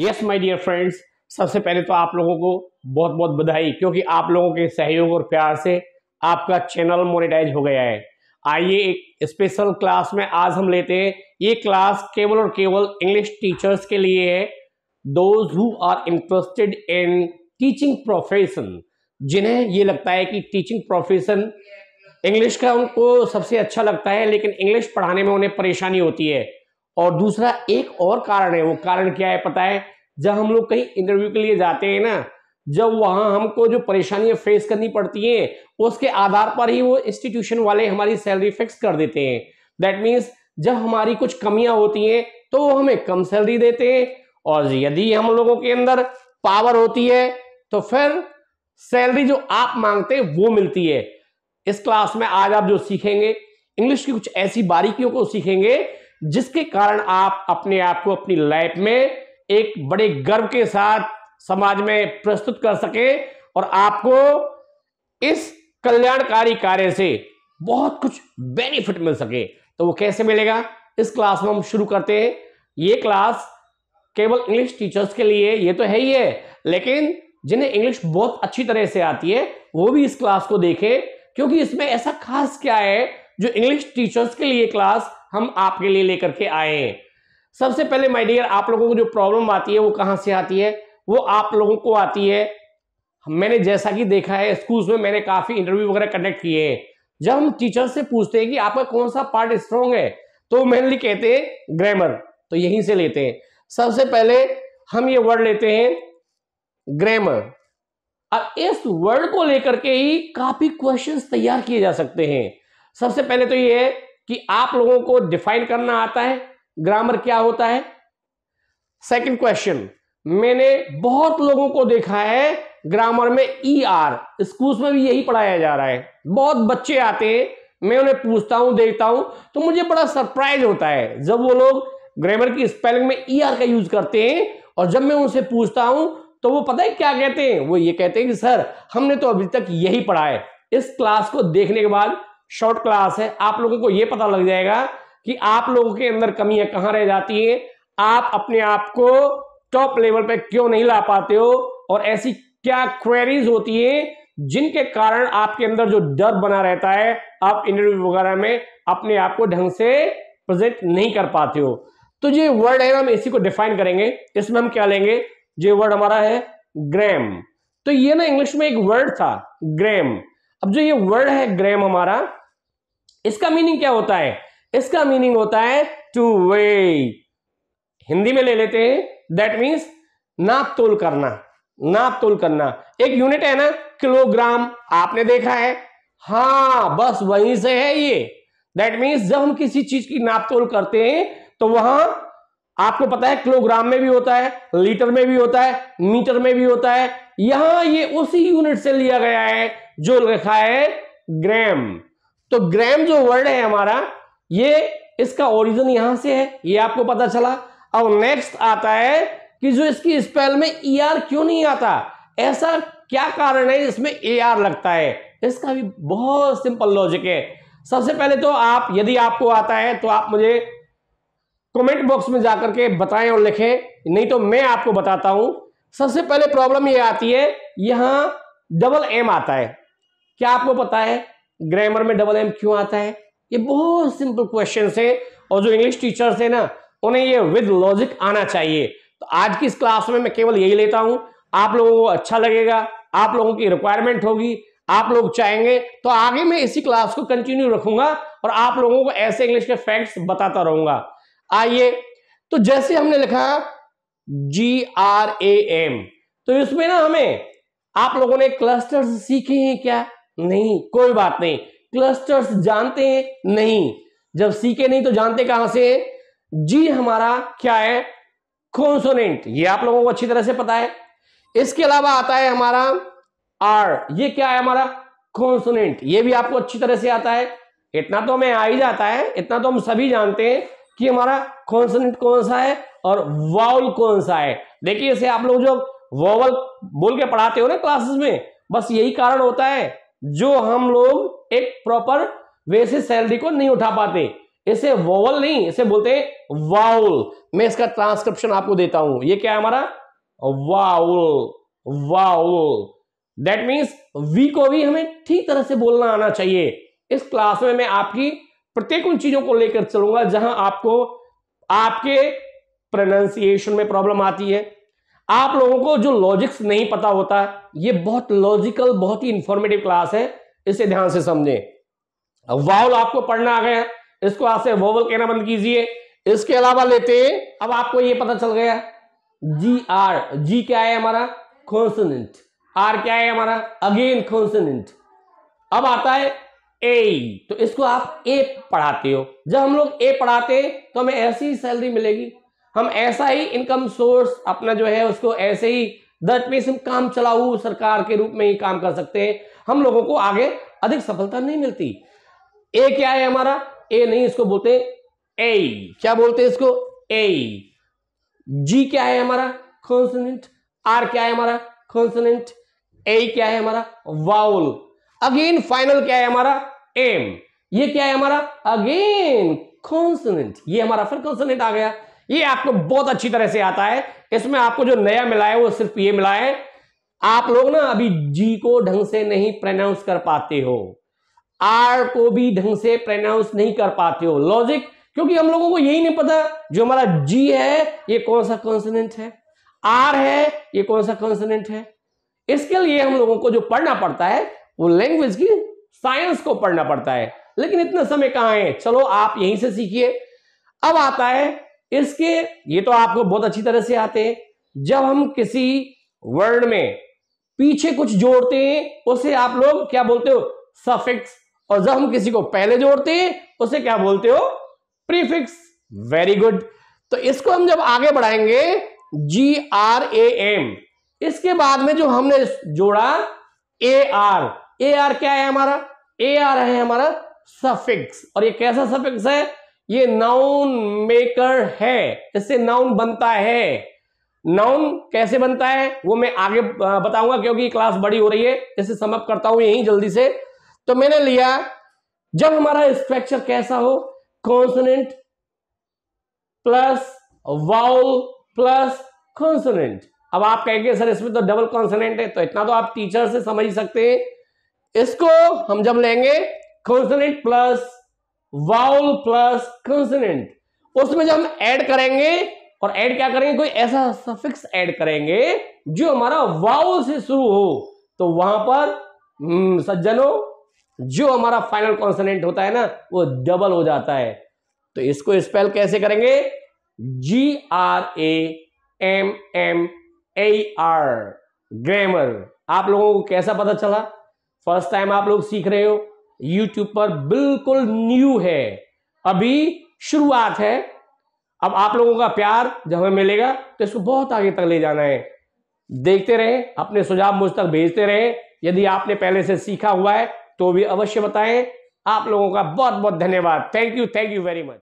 yes my dear friends सबसे पहले तो आप लोगों को बहुत बहुत बधाई क्योंकि आप लोगों के सहयोग और प्यार से आपका चैनल मोनेटाइज हो गया है आइए एक स्पेशल क्लास में आज हम लेते हैं ये क्लास केवल और केवल इंग्लिश टीचर्स के लिए है those who are interested in teaching profession जिन्हें ये लगता है कि टीचिंग प्रोफेशन इंग्लिश का उनको सबसे अच्छा लगता है लेकिन इंग्लिश पढ़ाने में उन्हें परेशानी होती है और दूसरा एक और कारण है वो कारण क्या है पता है जब हम लोग कहीं इंटरव्यू के लिए जाते हैं ना जब वहां हमको जो परेशानियां फेस करनी पड़ती हैं उसके आधार पर ही वो इंस्टीट्यूशन वाले हमारी सैलरी फिक्स कर देते हैं दैट मीन्स जब हमारी कुछ कमियां होती हैं तो वो हमें कम सैलरी देते हैं और यदि हम लोगों के अंदर पावर होती है तो फिर सैलरी जो आप मांगते हैं वो मिलती है इस क्लास में आज आप जो सीखेंगे इंग्लिश की कुछ ऐसी बारीकियों को सीखेंगे जिसके कारण आप अपने आप को अपनी लाइफ में एक बड़े गर्व के साथ समाज में प्रस्तुत कर सके और आपको इस कल्याणकारी कार्य से बहुत कुछ बेनिफिट मिल सके तो वो कैसे मिलेगा इस क्लास में हम शुरू करते हैं ये क्लास केवल इंग्लिश टीचर्स के लिए ये तो है ही है लेकिन जिन्हें इंग्लिश बहुत अच्छी तरह से आती है वो भी इस क्लास को देखें क्योंकि इसमें ऐसा खास क्या है जो इंग्लिश टीचर्स के लिए क्लास हम आपके लिए लेकर के आए हैं सबसे पहले माय डियर आप लोगों को जो प्रॉब्लम आती है वो कहाँ से आती है वो आप लोगों को आती है मैंने जैसा कि देखा है स्कूल्स में मैंने काफ़ी इंटरव्यू वगैरह कंडक्ट किए हैं जब हम टीचर से पूछते हैं कि आपका कौन सा पार्ट स्ट्रॉन्ग है तो मेनली कहते हैं ग्रामर तो यहीं से लेते हैं सबसे पहले हम ये वर्ड लेते हैं ग्रामर अब इस वर्ड को लेकर के ही काफ़ी क्वेश्चंस तैयार किए जा सकते हैं सबसे पहले तो ये है कि आप लोगों को डिफाइन करना आता है ग्रामर क्या होता है सेकंड क्वेश्चन मैंने बहुत लोगों को देखा है ग्रामर में ई आर स्कूल में भी यही पढ़ाया जा रहा है बहुत बच्चे आते हैं मैं उन्हें पूछता हूं देखता हूं तो मुझे बड़ा सरप्राइज होता है जब वो लोग ग्रामर की स्पेलिंग में ई e आर का यूज करते हैं और जब मैं उनसे पूछता हूं तो वो पता है क्या कहते हैं वो ये कहते हैं कि सर हमने तो अभी तक यही पढ़ा है इस क्लास को देखने के बाद शॉर्ट क्लास है आप लोगों को यह पता लग जाएगा कि आप लोगों के अंदर कमियां कहां रह जाती हैं आप अपने आप को टॉप लेवल पे क्यों नहीं ला पाते हो और ऐसी क्या क्वेरीज होती है जिनके कारण आपके अंदर जो डर बना रहता है आप इंटरव्यू वगैरह में अपने आप को ढंग से प्रेजेंट नहीं कर पाते हो तो ये वर्ड है हम इसी को डिफाइन करेंगे इसमें हम क्या लेंगे ये वर्ड हमारा है ग्रैम तो ये ना इंग्लिश में एक वर्ड था ग्रैम अब जो ये वर्ड है ग्रैम हमारा इसका मीनिंग क्या होता है इसका मीनिंग होता है टू वे हिंदी में ले लेते हैं दैट मीन्स नाप तोल करना नाप तोल करना एक यूनिट है ना किलोग्राम आपने देखा है हाँ बस वहीं से है ये दैट मीन्स जब हम किसी चीज की नाप तोल करते हैं तो वहां आपको पता है किलोग्राम में भी होता है लीटर में भी होता है मीटर में भी होता है यहां ये उसी यूनिट से लिया गया है जो लिखा है ग्राम तो ग्राम जो वर्ड है हमारा ये इसका ओरिजिन यहां से है ये आपको पता चला अब नेक्स्ट आता है कि जो इसकी स्पेल में ई er आर क्यों नहीं आता ऐसा क्या कारण है इसमें ए er आर लगता है इसका भी बहुत सिंपल लॉजिक है सबसे पहले तो आप यदि आपको आता है तो आप मुझे कमेंट बॉक्स में जाकर के बताएं और लिखें नहीं तो मैं आपको बताता हूं सबसे पहले प्रॉब्लम ये आती है यहां डबल एम आता है क्या आपको पता है ग्रामर में डबल एम क्यों आता है ये बहुत सिंपल क्वेश्चन है और जो इंग्लिश टीचर्स है ना उन्हें ये विद लॉजिक आना चाहिए तो आज की इस क्लास में मैं केवल यही लेता हूं आप लोगों को अच्छा लगेगा आप लोगों की रिक्वायरमेंट होगी आप लोग चाहेंगे तो आगे मैं इसी क्लास को कंटिन्यू रखूंगा और आप लोगों को ऐसे इंग्लिश के फैक्ट्स बताता रहूंगा आइए तो जैसे हमने लिखा जी आर ए एम तो इसमें ना हमें आप लोगों ने क्लस्टर्स सीखे हैं क्या नहीं कोई बात नहीं क्लस्टर्स जानते हैं नहीं जब सीखे नहीं तो जानते कहां से जी हमारा क्या है कॉन्सोनेंट ये आप लोगों को अच्छी तरह से पता है इसके अलावा आता है हमारा आर ये क्या है हमारा कॉन्सोनेंट ये भी आपको अच्छी तरह से आता है इतना तो हमें आ ही जाता है इतना तो हम सभी जानते हैं कि हमारा कॉन्सोनेंट कौन सा है और वाउल कौन सा है देखिए इसे आप लोग जो वोवल बोल के पढ़ाते हो ना क्लासेस में बस यही कारण होता है जो हम लोग एक प्रॉपर वे से सैलरी को नहीं उठा पाते इसे वोवल नहीं इसे बोलते हैं वाउल मैं इसका ट्रांसक्रिप्शन आपको देता हूं ये क्या है हमारा vowel vowel that means we को भी हमें ठीक तरह से बोलना आना चाहिए इस क्लास में मैं आपकी प्रत्येक उन चीजों को लेकर चलूंगा जहां आपको आपके प्रोनाउंसिएशन में प्रॉब्लम आती है आप लोगों को जो लॉजिक्स नहीं पता होता ये बहुत लॉजिकल बहुत ही इंफॉर्मेटिव क्लास है इसे ध्यान से समझें वाउल आपको पढ़ना आ गया इसको आज से वोवल कहना बंद कीजिए इसके अलावा लेते हैं अब आपको ये पता चल गया जी आर जी क्या है हमारा कॉन्सनेंट आर क्या है हमारा अगेन कॉन्सनेंट अब आता है ए तो इसको आप ए पढ़ाते हो जब हम लोग ए पढ़ाते तो हमें ऐसी सैलरी मिलेगी हम ऐसा ही इनकम सोर्स अपना जो है उसको ऐसे ही दट मीन्स हम काम चलाऊ सरकार के रूप में ही काम कर सकते हैं हम लोगों को आगे अधिक सफलता नहीं मिलती ए क्या है हमारा ए नहीं इसको बोलते ए क्या बोलते हैं इसको ए जी क्या है हमारा कॉन्सनेंट आर क्या है हमारा कॉन्सनेंट ए क्या है हमारा वाउल अगेन फाइनल क्या है हमारा एम ये क्या है हमारा अगेन कॉन्सनेंट ये हमारा फिर कॉन्सनेंट आ गया ये आपको बहुत अच्छी तरह से आता है इसमें आपको जो नया मिला है वो सिर्फ ये मिला है आप लोग ना अभी जी को ढंग से नहीं प्रोनाउंस कर पाते हो आर को भी ढंग से प्रोनाउंस नहीं कर पाते हो लॉजिक क्योंकि हम लोगों को यही नहीं पता जो हमारा जी है ये कौन सा कॉन्सनेंट है आर है ये कौन सा कॉन्सनेंट है इसके लिए हम लोगों को जो पढ़ना पड़ता है वो लैंग्वेज की साइंस को पढ़ना पड़ता है लेकिन इतना समय कहां है चलो आप यहीं से सीखिए अब आता है इसके ये तो आपको बहुत अच्छी तरह से आते हैं जब हम किसी वर्ड में पीछे कुछ जोड़ते हैं उसे आप लोग क्या बोलते हो सफिक्स और जब हम किसी को पहले जोड़ते हैं उसे क्या बोलते हो प्रीफिक्स वेरी गुड तो इसको हम जब आगे बढ़ाएंगे जी आर ए एम इसके बाद में जो हमने जोड़ा ए आर ए आर क्या है हमारा ए आर है हमारा सफिक्स और ये कैसा सफिक्स है ये नाउन मेकर है इससे नाउन बनता है नाउन कैसे बनता है वो मैं आगे बताऊंगा क्योंकि क्लास बड़ी हो रही है इसे समअप करता हूं यहीं जल्दी से तो मैंने लिया जब हमारा स्ट्रक्चर कैसा हो consonant plus vowel plus consonant अब आप कहेंगे सर इसमें तो डबल कॉन्सोनेंट है तो इतना तो आप टीचर से समझ सकते हैं इसको हम जब लेंगे consonant plus vowel plus consonant उसमें जब हम ऐड करेंगे और ऐड क्या करेंगे कोई ऐसा सफिक्स ऐड करेंगे जो हमारा वाउल से शुरू हो तो वहां पर हम्म, सज्जनों जो हमारा फाइनल कॉन्सनेंट होता है ना वो डबल हो जाता है तो इसको स्पेल कैसे करेंगे G R A M M A R grammar आप लोगों को कैसा पता चला फर्स्ट टाइम आप लोग सीख रहे हो यूट्यूब पर बिल्कुल न्यू है अभी शुरुआत है अब आप लोगों का प्यार जब हमें मिलेगा तो इसको बहुत आगे तक ले जाना है देखते रहें अपने सुझाव मुझ तक भेजते रहें यदि आपने पहले से सीखा हुआ है तो भी अवश्य बताएं आप लोगों का बहुत बहुत धन्यवाद thank you thank you very much